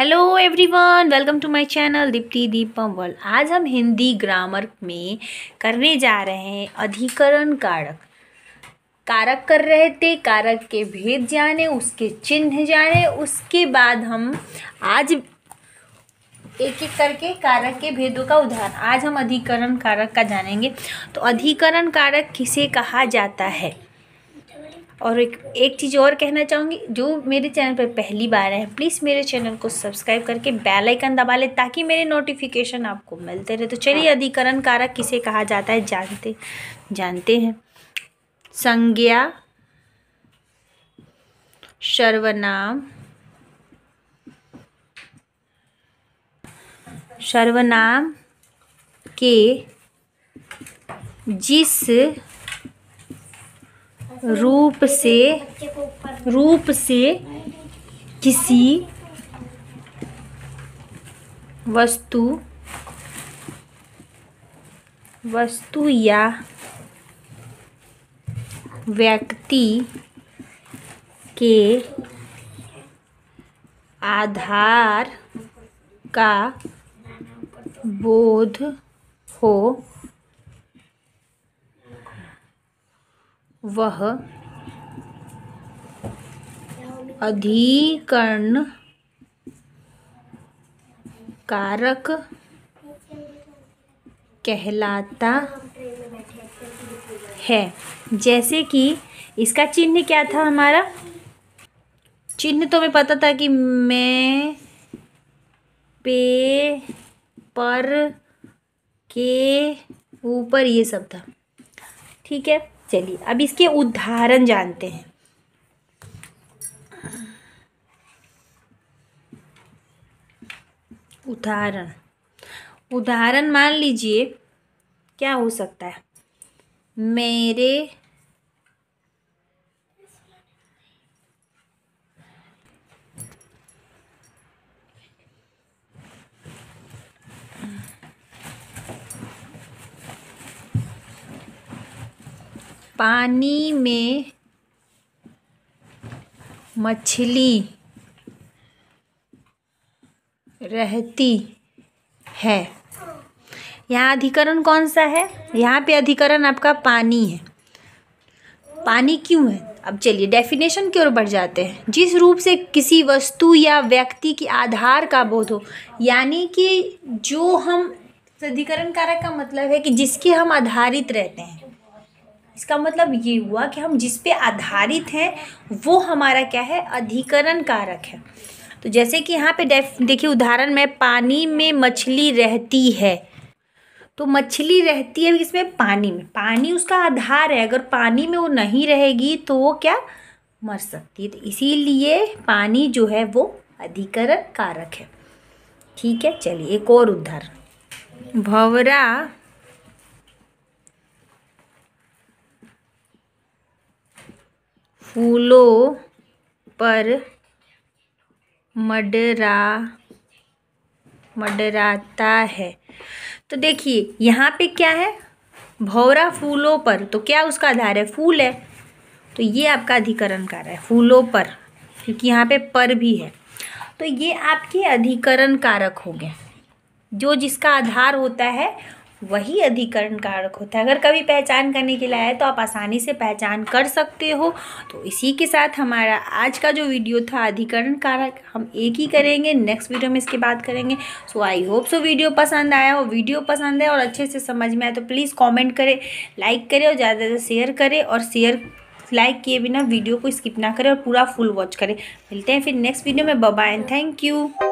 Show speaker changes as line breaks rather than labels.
Hello everyone welcome to my channel Deepti Deepam world आज हम Hindi grammar में करने जा रहे हैं अधिकरण कारक कारक कर रहे थे कारक के भेद जाने उसके चिन्ह जाने उसके बाद हम आज एक एक करके कारक के भेदों का उदाहरण आज हम अधिकरण कारक का जानेंगे तो अधिकरण कारक किसे कहा जाता है और एक एक चीज़ और कहना चाहूँगी जो मेरे चैनल पर पहली बार है प्लीज़ मेरे चैनल को सब्सक्राइब करके बेल आइकन दबा लें ताकि मेरे नोटिफिकेशन आपको मिलते रहे तो चलिए हाँ। अधिकरण कारक किसे कहा जाता है जानते जानते हैं संज्ञा सर्वनाम सर्वनाम के जिस रूप से रूप से किसी वस्तु वस्तु या व्यक्ति के आधार का बोध हो वह अधिकरण कारक कहलाता है जैसे कि इसका चिन्ह क्या था हमारा चिन्ह तो हमें पता था कि मैं पे पर के ऊपर ये सब था ठीक है चलिए अब इसके उदाहरण जानते हैं उदाहरण उदाहरण मान लीजिए क्या हो सकता है मेरे पानी में मछली रहती है यहाँ अधिकरण कौन सा है यहाँ पे अधिकरण आपका पानी है पानी क्यों है अब चलिए डेफिनेशन की ओर बढ़ जाते हैं जिस रूप से किसी वस्तु या व्यक्ति के आधार का बोध हो यानी कि जो हम अधिकरण कारक का मतलब है कि जिसके हम आधारित रहते हैं इसका मतलब ये हुआ कि हम जिस पे आधारित हैं वो हमारा क्या है अधिकरण कारक है तो जैसे कि यहाँ पे देखिए उदाहरण में पानी में मछली रहती है तो मछली रहती है इसमें पानी में पानी उसका आधार है अगर पानी में वो नहीं रहेगी तो वो क्या मर सकती है तो इसीलिए पानी जो है वो अधिकरण कारक है ठीक है चलिए एक और उदाहरण भवरा फूलों पर मडरा मडराता है तो देखिए यहाँ पे क्या है भौरा फूलों पर तो क्या उसका आधार है फूल है तो ये आपका अधिकरण कार है फूलों पर क्योंकि यहाँ पे पर भी है तो ये आपके अधिकरण कारक हो गए जो जिसका आधार होता है वही अधिकरण कारक होता है अगर कभी पहचान करने के लिए आए तो आप आसानी से पहचान कर सकते हो तो इसी के साथ हमारा आज का जो वीडियो था अधिकरण कारक हम एक ही करेंगे नेक्स्ट वीडियो में इसके बात करेंगे सो आई होप सो वीडियो पसंद आया हो वीडियो पसंद है और अच्छे से समझ में आए तो प्लीज़ कॉमेंट करें लाइक करें और ज़्यादा से शेयर करें और शेयर लाइक किए बिना वीडियो को स्किप ना करें और पूरा फुल वॉच करें मिलते हैं फिर नेक्स्ट वीडियो में बबाएँ थैंक यू